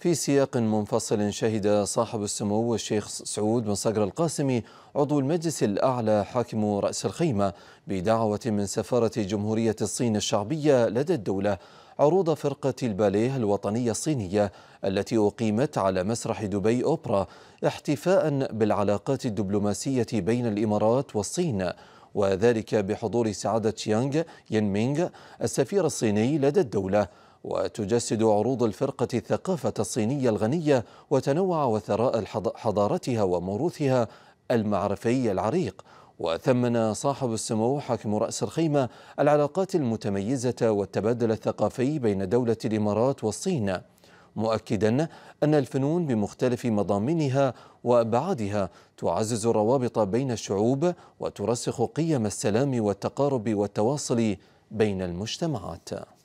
في سياق منفصل شهد صاحب السمو الشيخ سعود بن صقر القاسمي عضو المجلس الأعلى حاكم رأس الخيمة بدعوة من سفارة جمهورية الصين الشعبية لدى الدولة عروض فرقة الباليه الوطنية الصينية التي أقيمت على مسرح دبي أوبرا احتفاء بالعلاقات الدبلوماسية بين الإمارات والصين وذلك بحضور سعادة تشيانغ ينمينغ السفير الصيني لدى الدولة وتجسد عروض الفرقة الثقافة الصينية الغنية وتنوع وثراء حضارتها وموروثها المعرفي العريق وثمن صاحب السمو حاكم رأس الخيمة العلاقات المتميزة والتبادل الثقافي بين دولة الإمارات والصين مؤكدا أن الفنون بمختلف مضامنها وأبعادها تعزز الروابط بين الشعوب وترسخ قيم السلام والتقارب والتواصل بين المجتمعات